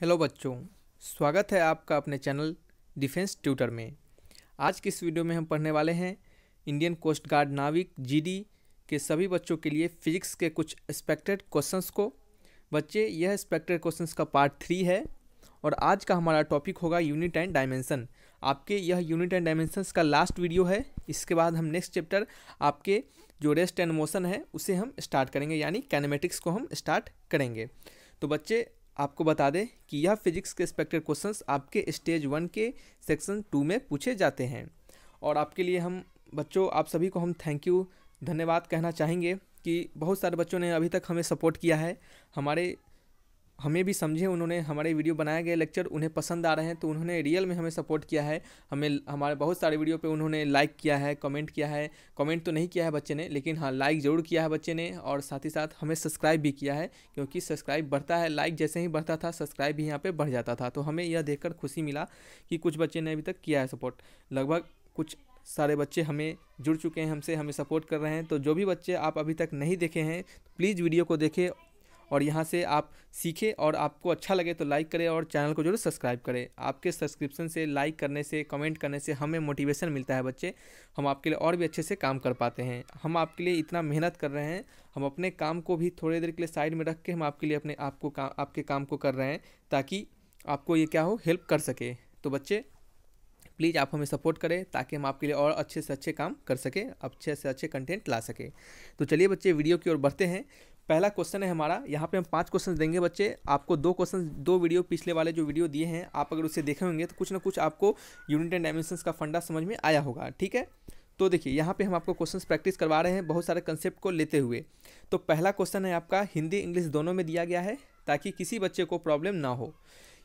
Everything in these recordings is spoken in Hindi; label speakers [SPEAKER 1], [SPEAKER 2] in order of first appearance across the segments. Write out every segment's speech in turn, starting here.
[SPEAKER 1] हेलो बच्चों स्वागत है आपका अपने चैनल डिफेंस ट्यूटर में आज की इस वीडियो में हम पढ़ने वाले हैं Indian Coast Guard Navik GD के सभी बच्चों के लिए फिजिक्स के कुछ एक्सपेक्टेड क्वेश्चंस को बच्चे यह एक्सपेक्टेड क्वेश्चंस का पार्ट थ्री है और आज का हमारा टॉपिक होगा यूनिट एंड डायमेंसन आपके यह यूनिट एंड डायमेंसन्स का लास्ट वीडियो है इसके बाद हम नेक्स्ट चैप्टर आपके जो रेस्ट एंड मोशन है उसे हम स्टार्ट करेंगे यानी कैनमेटिक्स को हम स्टार्ट करेंगे तो बच्चे आपको बता दें कि यह फिजिक्स के एक्सपेक्टेड क्वेश्चंस आपके स्टेज वन के सेक्शन टू में पूछे जाते हैं और आपके लिए हम बच्चों आप सभी को हम थैंक यू धन्यवाद कहना चाहेंगे कि बहुत सारे बच्चों ने अभी तक हमें सपोर्ट किया है हमारे हमें भी समझे उन्होंने हमारे वीडियो बनाए गए लेक्चर उन्हें पसंद आ रहे हैं तो उन्होंने रियल में हमें सपोर्ट किया है हमें हमारे बहुत सारे वीडियो पे उन्होंने लाइक किया है कमेंट किया है कमेंट तो नहीं किया है बच्चे ने लेकिन हाँ लाइक ज़रूर किया है बच्चे ने और साथ ही साथ हमें सब्सक्राइब भी किया है क्योंकि सब्सक्राइब बढ़ता है लाइक जैसे ही बढ़ता था सब्सक्राइब भी यहाँ पर बढ़ जाता था तो हमें यह देख खुशी मिला कि कुछ बच्चे ने अभी तक किया है सपोर्ट लगभग कुछ सारे बच्चे हमें जुड़ चुके हैं हमसे हमें सपोर्ट कर रहे हैं तो जो भी बच्चे आप अभी तक नहीं देखे हैं प्लीज़ वीडियो को देखें और यहाँ से आप सीखें और आपको अच्छा लगे तो लाइक करें और चैनल को जरूर सब्सक्राइब करें आपके सब्सक्रिप्शन से लाइक करने से कमेंट करने से हमें मोटिवेशन मिलता है बच्चे हम आपके लिए और भी अच्छे से काम कर पाते हैं हम आपके लिए इतना मेहनत कर रहे हैं हम अपने काम को भी थोड़ी देर के लिए साइड में रख के हम आपके लिए अपने आपको का, आपके काम को कर रहे हैं ताकि आपको ये क्या हो हेल्प कर सके तो बच्चे प्लीज़ आप हमें सपोर्ट करें ताकि हम आपके लिए और अच्छे से अच्छे काम कर सकें अच्छे से अच्छे कंटेंट ला सकें तो चलिए बच्चे वीडियो की ओर बढ़ते हैं पहला क्वेश्चन है हमारा यहाँ पे हम पांच क्वेश्चन देंगे बच्चे आपको दो क्वेश्चन दो वीडियो पिछले वाले जो वीडियो दिए हैं आप अगर उसे देखे होंगे तो कुछ ना कुछ आपको यूनिट एंड डायमेंशन का फंडा समझ में आया होगा ठीक है तो देखिए यहाँ पे हम आपको क्वेश्चंस प्रैक्टिस करवा रहे हैं बहुत सारे कंसेप्ट को लेते हुए तो पहला क्वेश्चन है आपका हिंदी इंग्लिश दोनों में दिया गया है ताकि किसी बच्चे को प्रॉब्लम ना हो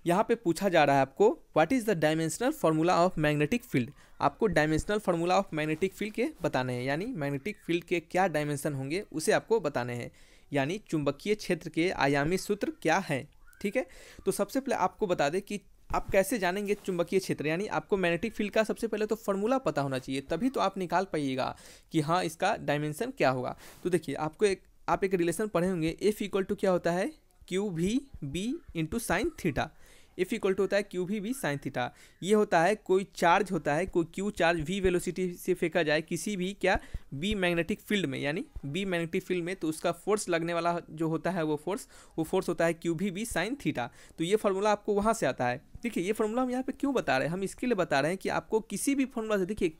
[SPEAKER 1] यहाँ पे पूछा जा रहा है आपको what is the dimensional formula of magnetic field आपको dimensional formula of magnetic field के बताने हैं यानी मैग्नेटिक फील्ड के क्या डायमेंशन होंगे उसे आपको बताने हैं यानी चुंबकीय क्षेत्र के आयामी सूत्र क्या हैं ठीक है तो सबसे पहले आपको बता दें कि आप कैसे जानेंगे चुंबकीय क्षेत्र यानी आपको मैग्नेटिक फील्ड का सबसे पहले तो फॉर्मूला पता होना चाहिए तभी तो आप निकाल पाइएगा कि हाँ इसका डायमेंशन क्या होगा तो देखिए आपको एक आप एक रिलेशन पढ़े होंगे एफ इक्वल टू क्या होता है q v B into sine theta F equal to होता है क्यू भी वी साइन थीटा ये होता है कोई चार्ज होता है कोई क्यू चार्ज वी वेलोसिटी से फेंका जाए किसी भी क्या बी मैग्नेटिक फील्ड में यानी बी मैग्नेटिक फील्ड में तो उसका फोर्स लगने वाला जो होता है वो फोर्स वो फोर्स होता है क्यू भी वी साइन थीटा तो ये फॉर्मूला आपको वहाँ से आता है देखिए ये फॉर्मूला हम यहाँ पे क्यों बता रहे हैं हम इसके लिए बता रहे हैं कि आपको किसी भी फॉर्मूला से देखिए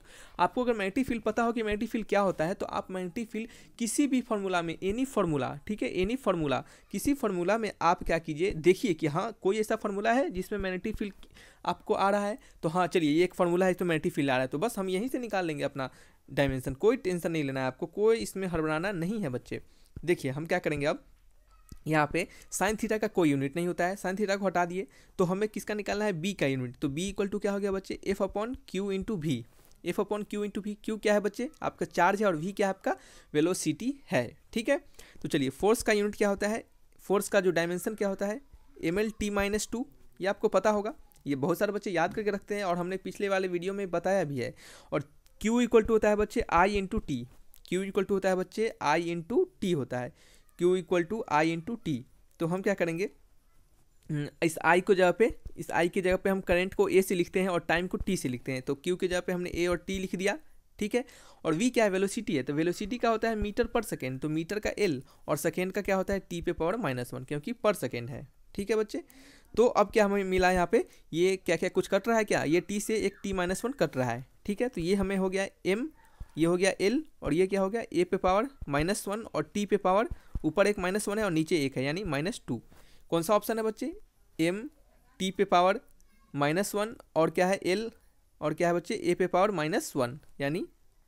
[SPEAKER 1] आपको अगर मैग्नेटिक फील्ड पता हो कि मैग्नेटिक फील्ड क्या होता है तो आप मैग्नेटिक फील्ड किसी भी फॉर्मूला में एनी फार्मूला ठीक है एनी फार्मूला किसी फार्मूला में आप क्या कीजिए देखिए कि हाँ कोई ऐसा फार्मूला है जिसमें मैग्नेटिक फील्ड आपको आ रहा है तो हाँ चलिए ये एक फार्मूला है इसमें मैग्नेटिक फील्ड आ रहा है तो बस हम यहीं से निकाल लेंगे अपना डायमेंसन कोई टेंशन नहीं लेना है आपको कोई इसमें हड़बड़ाना नहीं है बच्चे देखिए हम क्या करेंगे अब यहाँ पे साइन थीटा का कोई यूनिट नहीं होता है साइन थीटा को हटा दिए तो हमें किसका निकालना है बी का यूनिट तो बी इक्वल टू क्या हो गया बच्चे F upon q into v F upon q into v q क्या है बच्चे आपका चार्ज है और वी क्या है आपका वेलोसिटी है ठीक है तो चलिए फोर्स का यूनिट क्या होता है फोर्स का जो डायमेंशन क्या होता है M L T minus two ये आपको पता होगा ये बहुत सारे बच्चे याद करके रखते हैं और हमने पिछले वाले वीडियो में बताया भी है और क्यू इक्वल टू होता है बच्चे I into T q equal to होता है बच्चे आई इंटू टी होता है q equal to I into T तो हम क्या करेंगे हम्म, इस आई को जगह पे इस आई की जगह पे हम करंट को ए से लिखते हैं और टाइम को टी से लिखते हैं तो क्यू के जगह पे हमने ए और टी लिख दिया ठीक है और वी क्या है वेलोसिटी है तो वेलोसिटी का होता है मीटर पर सेकेंड तो मीटर का एल और सेकेंड का क्या होता है टी पे पावर माइनस वन क्योंकि पर सेकेंड है ठीक है बच्चे तो अब क्या हमें मिला यहाँ पे ये क्या क्या कुछ कट रहा है क्या ये टी से एक टी माइनस वन कट रहा है ठीक है तो ये हमें हो गया एम ये हो गया एल और ये क्या हो गया ए पे पावर माइनस वन और टी पे पावर ऊपर एक माइनस वन है और नीचे एक है यानी माइनस टू कौन सा ऑप्शन है बच्चे एम टी पे पावर माइनस वन और क्या है एल और क्या है बच्चे ए पे पावर माइनस वन यानी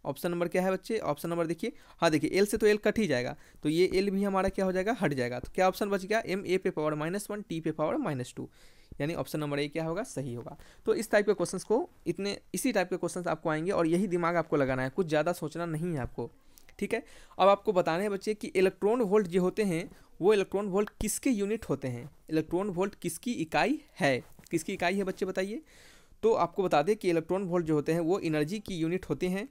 [SPEAKER 1] ऑप्शन नंबर क्या है बच्चे ऑप्शन नंबर देखिए हाँ देखिए एल से तो एल कट ही जाएगा तो ये एल भी हमारा क्या हो जाएगा हट जाएगा तो क्या ऑप्शन बच गया एम ए पे पावर माइनस वन टी पे पावर माइनस टू यानी ऑप्शन नंबर ए क्या होगा सही होगा तो इस टाइप के क्वेश्चंस को इतने इसी टाइप के क्वेश्चंस आपको आएंगे और यही दिमाग आपको लगाना है कुछ ज़्यादा सोचना नहीं है आपको ठीक है अब आपको बताना है बच्चे कि इलेक्ट्रॉन वोल्ट जो होते हैं वो इलेक्ट्रॉन वोल्ट किसके यूनिट होते हैं इलेक्ट्रॉन वोल्ट किसकी इकाई है किसकी इकाई है बच्चे बताइए तो आपको बता दें कि इलेक्ट्रॉन वोल्ट जो होते हैं वो एनर्जी की यूनिट होते हैं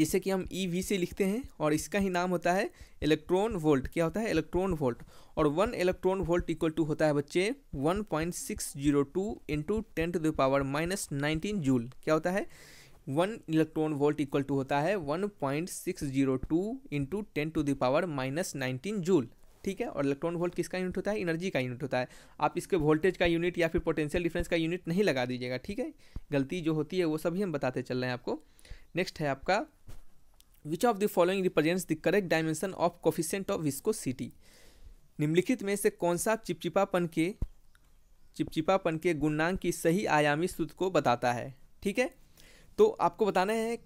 [SPEAKER 1] जिसे कि हम ई e से लिखते हैं और इसका ही नाम होता है इलेक्ट्रॉन वोल्ट क्या होता है इलेक्ट्रॉन वोल्ट और one electron volt equal to होता है बच्चे one point six zero two into ten to the power minus nineteen joule क्या होता है one electron volt equal to होता है one point six zero two into ten to the power minus nineteen joule ठीक है और इलेक्ट्रॉन वोल्ट किसका यूनिट होता है एनर्जी का यूनिट होता है आप इसके वोल्टेज का यूनिट या फिर पोटेंशियल डिफरेंस का यूनिट नहीं लगा दीजिएगा ठीक है गलती जो होती है वो सभी हम बताते चल रहे हैं आपको नेक्स्ट है आपका which of the following represents the correct dimension of coefficient of visco निम्नलिखित में से कौन सा चिपचिपापन के चिपचिपापन के गुणांक की सही आयामी सूत्र को बताता है ठीक है तो आपको बताना है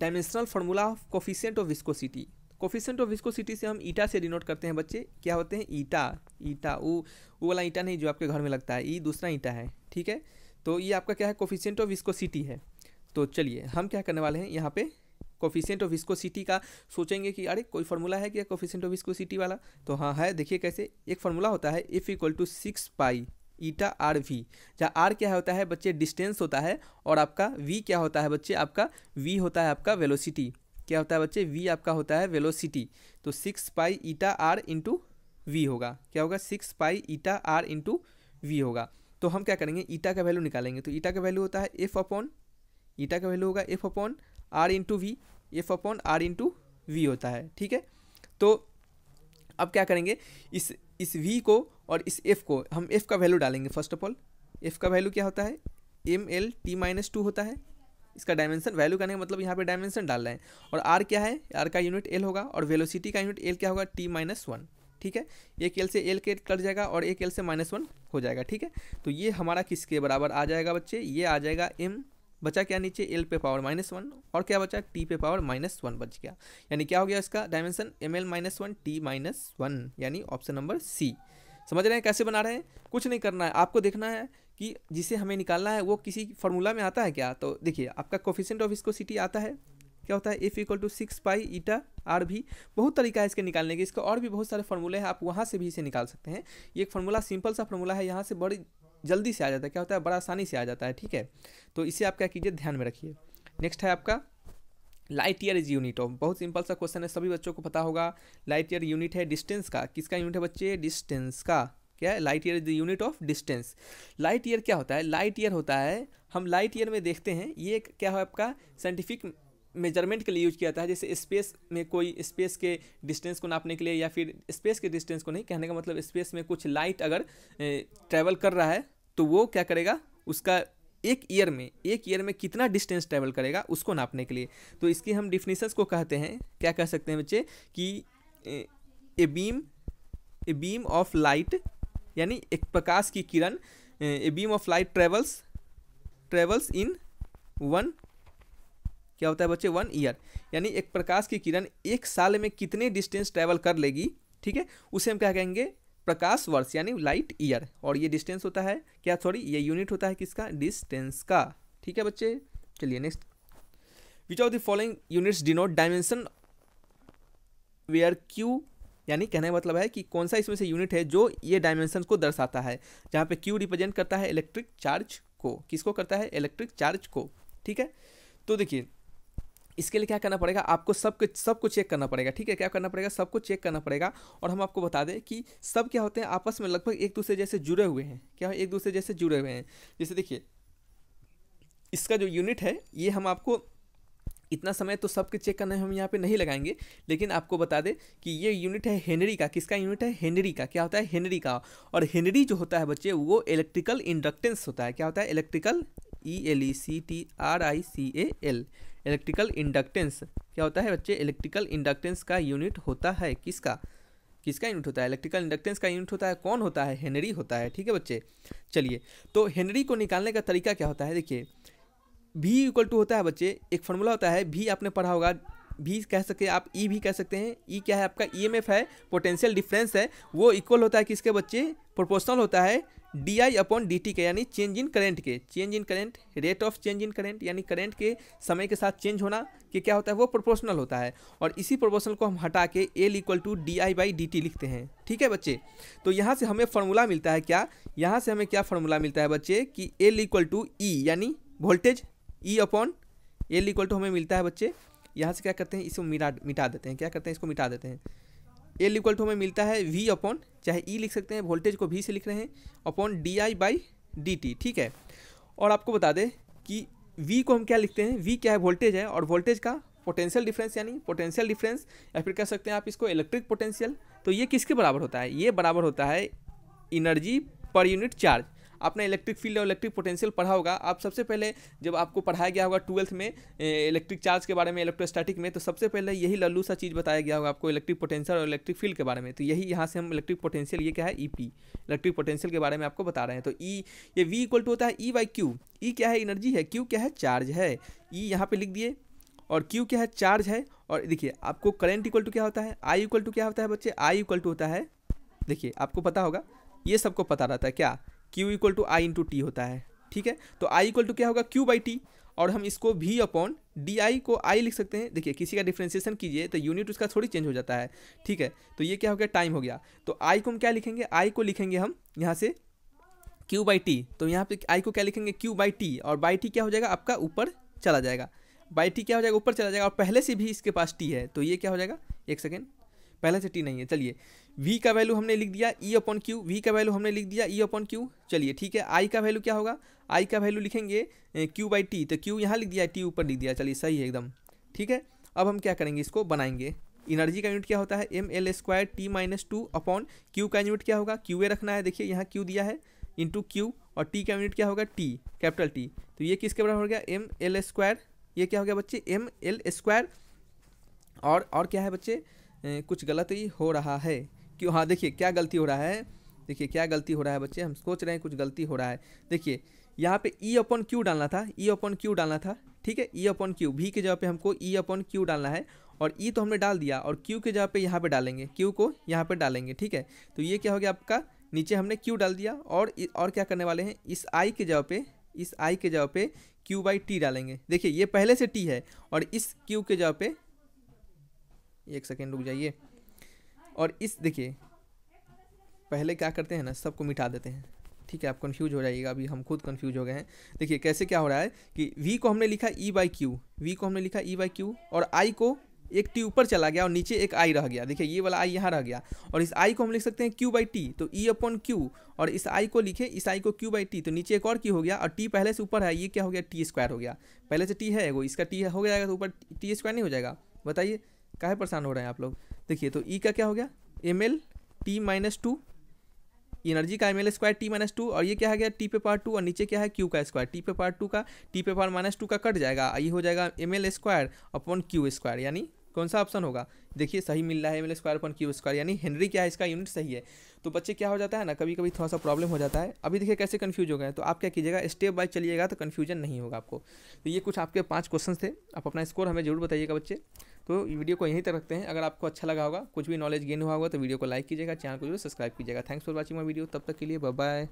[SPEAKER 1] dimensional formula of coefficient of viscosity coefficient of viscosity से हम ईटा से डिनोट करते हैं बच्चे क्या होते हैं ईटा ईटा वो वो वाला ईटा नहीं जो आपके घर में लगता है ये दूसरा ईटा है ठीक है तो ये आपका क्या है कोफिशियंट ऑफ विस्कोसिटी है तो चलिए हम क्या करने वाले हैं यहाँ पे कोफिशियंट ऑफ विस्कोसिटी का सोचेंगे कि अरे कोई फार्मूला है क्या कोफिशियंट ऑफ विस्कोसिटी वाला तो हाँ है देखिए कैसे एक फार्मूला होता है F equal to six pi eta R V जहाँ आर क्या होता है बच्चे डिस्टेंस होता है और आपका वी क्या होता है बच्चे आपका वी होता है आपका वेलोसिटी क्या होता है बच्चे वी आपका होता है वेलोसिटी तो six pi eta R into V होगा क्या होगा six pi eta R into V होगा तो हम क्या करेंगे ईटा का वैल्यू निकालेंगे तो ईटा का वैल्यू होता है एफ अपॉन ईटा का वैल्यू होगा F upon R into V F upon R into V होता है ठीक है तो अब क्या करेंगे इस इस वी को और इस एफ़ को हम एफ़ का वैल्यू डालेंगे फर्स्ट ऑफ ऑल एफ़ का वैल्यू क्या होता है M L T minus two होता है इसका डायमेंशन वैल्यू का मतलब यहाँ पे डायमेंशन डाल रहे हैं और आर क्या है आर का यूनिट एल होगा और वेलोसिटी का यूनिट एल क्या होगा टी माइनस वन ठीक है एक एल से एल के कट जाएगा और एक एल से माइनस वन हो जाएगा ठीक है तो ये हमारा किसके बराबर आ जाएगा बच्चे ये आ जाएगा एम बचा क्या नीचे एल पे पावर माइनस वन और क्या बचा टी पे पावर माइनस वन बच गया यानी क्या हो गया इसका dimension M L minus one T minus one यानी ऑप्शन नंबर सी समझ रहे हैं कैसे बना रहे हैं कुछ नहीं करना है आपको देखना है कि जिसे हमें निकालना है वो किसी फॉर्मूला में आता है क्या तो देखिए आपका कोफिशेंट ऑफ इसको सिटी आता है क्या होता है F equal to six pi eta R भी बहुत तरीका है इसके निकालने के इसका और भी बहुत सारे फार्मूले हैं आप वहाँ से भी इसे निकाल सकते हैं ये एक फॉर्मूला सिंपल सा फॉर्मूला है यहाँ से बड़ी जल्दी से आ जाता है क्या होता है बड़ा आसानी से आ जाता है ठीक है तो इसे आप क्या कीजिए ध्यान में रखिए नेक्स्ट है आपका light year is unit of बहुत सिंपल सा क्वेश्चन है सभी बच्चों को पता होगा लाइट ईयर यूनिट है डिस्टेंस का किसका यूनिट है बच्चे डिस्टेंस का क्या है light year is the unit of distance light year क्या होता है लाइट ईयर होता है हम लाइट ईयर में देखते हैं ये क्या है आपका साइंटिफिक मेजरमेंट के लिए यूज किया जाता है जैसे स्पेस में कोई स्पेस के डिस्टेंस को नापने के लिए या फिर स्पेस के डिस्टेंस को नहीं कहने का मतलब स्पेस में कुछ लाइट अगर ट्रैवल कर रहा है तो वो क्या करेगा उसका एक ईयर में एक ईयर में कितना डिस्टेंस ट्रैवल करेगा उसको नापने के लिए तो इसकी हम डिफिनीसन्स को कहते हैं क्या कह सकते हैं बच्चे कि a beam a beam of light यानी एक प्रकाश की किरण a beam of light travels travels in one क्या होता है बच्चे वन ईयर यानी एक प्रकाश की किरण एक साल में कितने डिस्टेंस ट्रैवल कर लेगी ठीक है उसे हम क्या कहेंगे प्रकाश वर्ष यानी लाइट ईयर और ये डिस्टेंस होता है क्या सॉरी ये यूनिट होता है किसका डिस्टेंस का ठीक है बच्चे चलिए next which of the following units denote dimension where Q यानी कहने का मतलब है कि कौन सा इसमें से यूनिट है जो ये डायमेंशन को दर्शाता है जहाँ पे क्यू रिप्रेजेंट करता है इलेक्ट्रिक चार्ज को किसको करता है इलेक्ट्रिक चार्ज को ठीक है तो देखिए इसके लिए क्या करना पड़ेगा आपको सब कुछ सब कुछ चेक करना पड़ेगा ठीक है क्या करना पड़ेगा सबको चेक करना पड़ेगा और हम आपको बता दें कि सब क्या होते हैं आपस में लगभग एक दूसरे जैसे जुड़े हुए हैं क्या एक दूसरे जैसे जुड़े हुए हैं जैसे देखिए इसका जो यूनिट है ये हम आपको इतना समय तो सबके चेक करने हम यहाँ पे नहीं लगाएंगे लेकिन आपको बता दें कि ये यूनिट है हेनरी का किसका यूनिट है हेनरी का क्या होता है हेनरी का और हेनरी जो होता है बच्चे वो इलेक्ट्रिकल इंडक्टेंस होता है क्या होता है electrical E L E C T R I C A L electrical inductance क्या होता है बच्चे इलेक्ट्रिकल इंडक्टेंस का यूनिट होता है किसका किसका यूनिट होता है इलेक्ट्रिकल इंडक्टेंस का यूनिट होता है कौन होता है हेनरी होता है ठीक है बच्चे चलिए तो हेनरी को निकालने का तरीका क्या होता है देखिए भी इक्वल टू होता है बच्चे एक फॉर्मूला होता है भी आपने पढ़ा होगा e भी कह सकते हैं आप ई भी कह सकते हैं ई क्या है आपका ई e है पोटेंशियल डिफरेंस है वो इक्वल होता है किसके बच्चे प्रोपोर्शनल होता है D I upon D T के यानी चेंज इन करेंट के change in current rate of change in current यानी करेंट के समय के साथ चेंज होना कि क्या होता है वो प्रोपोर्शनल होता है और इसी प्रोपोर्शनल को हम हटा के L equal to D I by D T लिखते हैं ठीक है बच्चे तो यहाँ से हमें फॉर्मूला मिलता है क्या यहाँ से हमें क्या फॉर्मूला मिलता है बच्चे कि एल इक्वल टू ई यानी voltage E upon L equal to हमें मिलता है बच्चे यहाँ से क्या करते हैं इसको मिटा मिटा देते हैं क्या करते हैं इसको मिटा देते हैं एल इक्वल टू हमें मिलता है वी अपॉन चाहे ई e लिख सकते हैं वोल्टेज को वी से लिख रहे हैं upon D I by D T ठीक है और आपको बता दें कि वी को हम क्या लिखते हैं वी क्या है वोल्टेज है और वोल्टेज का पोटेंशियल डिफरेंस यानी पोटेंशियल डिफरेंस या फिर कह सकते हैं आप इसको इलेक्ट्रिक पोटेंशियल तो ये किसके बराबर होता है ये बराबर होता है इनर्जी पर यूनिट चार्ज आपने इलेक्ट्रिक फील्ड और इलेक्ट्रिक पोटेंशियल पढ़ा होगा आप सबसे पहले जब आपको पढ़ाया गया होगा ट्वेल्थ में इलेक्ट्रिक चार्ज के बारे में इलेक्ट्रोस्टैटिक में तो सबसे पहले यही लल्लू सा चीज़ बताया गया होगा आपको इलेक्ट्रिक पोटेंशियल और इलेक्ट्रिक फील्ड के बारे में तो यही यहाँ से हम इलेक्ट्रिक पोटेंशियल ये क्या है ई पी इलेक्ट्रिक पोटेंशियल के बारे में आपको बता रहे हैं तो ई e, ये वी इक्वल टू होता है ई बाई क्यू ई क्या है एनर्जी है क्यू क्या है चार्ज है ई e यहाँ पर लिख दिए और क्यू क्या है चार्ज है और देखिए आपको करेंट इक्वल टू क्या होता है आई इक्वल टू क्या होता है बच्चे आई इक्वल टू होता है देखिए आपको पता होगा ये सबको पता रहता है क्या Q equal to I into T होता है ठीक है तो आई इक्वल टू क्या होगा क्यू बाई टी और हम इसको भी अपॉन डी आई को आई लिख सकते हैं देखिए किसी का डिफ्रेंसिएशन कीजिए तो यूनिट उसका थोड़ी चेंज हो जाता है ठीक है तो ये क्या हो गया टाइम हो गया तो आई को हम क्या लिखेंगे आई को लिखेंगे हम यहाँ से क्यू बाई टी तो यहाँ पे आई को क्या लिखेंगे क्यू बाई टी और बाई टी क्या हो जाएगा आपका ऊपर चला जाएगा बाई टी क्या हो जाएगा ऊपर चला जाएगा और पहले से भी इसके पास टी है तो ये क्या हो जाएगा एक सेकेंड पहले से टी नहीं है चलिए v का वैल्यू हमने लिख दिया e अपॉन क्यू वी का वैल्यू हमने लिख दिया e अपॉन क्यू चलिए ठीक है i का वैल्यू क्या होगा i का वैल्यू लिखेंगे q बाई टी तो q यहाँ लिख दिया टी ऊपर लिख दिया चलिए सही है एकदम ठीक है अब हम क्या करेंगे इसको बनाएंगे इनर्जी का यूनिट क्या होता है M L square T minus two upon Q का यूनिट क्या होगा क्यू ए रखना है देखिए यहाँ क्यू दिया है इंटू क्यू और टी का यूनिट क्या होगा टी कैपिटल टी तो ये किसके बराबर हो गया एम एल स्क्वायर ये क्या हो गया बच्चे एम एल स्क्वायर और और क्या है बच्चे ए, कुछ गलत ही हो रहा है क्यों हाँ देखिए क्या गलती हो रहा है देखिए क्या गलती हो रहा है बच्चे हम सोच रहे हैं कुछ गलती हो रहा है देखिए यहाँ पे ई अपन क्यू डालना था ई अपन क्यू डालना था ठीक है ई अपन क्यू भी के जगह पे हमको ई अपन क्यू डालना है और ई e तो हमने डाल दिया और क्यू के जगह पे यहाँ पे डालेंगे क्यू को यहाँ पे डालेंगे ठीक है तो ये क्या हो गया आपका नीचे हमने क्यू डाल दिया और और क्या करने वाले हैं इस आई के जगह पे इस आई के जगह पे क्यू बाई टी डालेंगे देखिए ये पहले से टी है और इस क्यू के जगह पे एक सेकेंड रुक जाइए और इस देखिए पहले क्या करते हैं ना सबको मिटा देते हैं ठीक है आप कन्फ्यूज हो जाइएगा अभी हम खुद कन्फ्यूज हो गए हैं देखिए कैसे क्या हो रहा है कि वी को हमने लिखा ई बाई क्यू वी को हमने लिखा ई बाई क्यू और आई को एक टी ऊपर चला गया और नीचे एक आई रह गया देखिए ये वाला आई यहाँ रह गया और इस आई को हम लिख सकते हैं क्यू बाई टी तो ई अपॉन क्यू और इस आई को लिखे इस आई को क्यू बाई टी तो नीचे एक और क्यू हो गया और टी पहले से ऊपर है ये क्या हो गया टी स्क्वायर हो गया पहले से टी है वो इसका टी हो जाएगा तो ऊपर टी स्क्वायर नहीं हो जाएगा बताइए काहे परेशान हो रहे हैं आप लोग देखिए तो ई e का क्या हो गया M L T minus two energy का M L square T minus two और ये क्या है गया टी पे पार टू और नीचे क्या है क्यू का स्क्वायर टी पे पार टू का टी पे पार माइनस टू का कट जाएगा ये हो जाएगा M L square upon Q square यानी कौन सा ऑप्शन होगा देखिए सही मिल रहा है M L square upon Q square यानी हेनरी क्या है इसका यूनिट सही है तो बच्चे क्या हो जाता है ना कभी कभी थोड़ा सा प्रॉब्लम हो जाता है अभी देखिए कैसे कन्फ्यूज हो गए तो आप क्या कीजिएगा स्टेप बाय चलिएगा तो कन्फ्यूजन नहीं होगा आपको तो ये कुछ आपके पाँच क्वेश्चन थे आप अपना स्कोर हमें जरूर बताइएगा बच्चे तो वीडियो को यहीं तक रखते हैं अगर आपको अच्छा लगा होगा कुछ भी नॉलेज गेन हुआ होगा तो वीडियो को लाइक कीजिएगा चैनल को जरूर सब्सक्राइब कीजिएगा thanks for watching my video तब तक के लिए बाय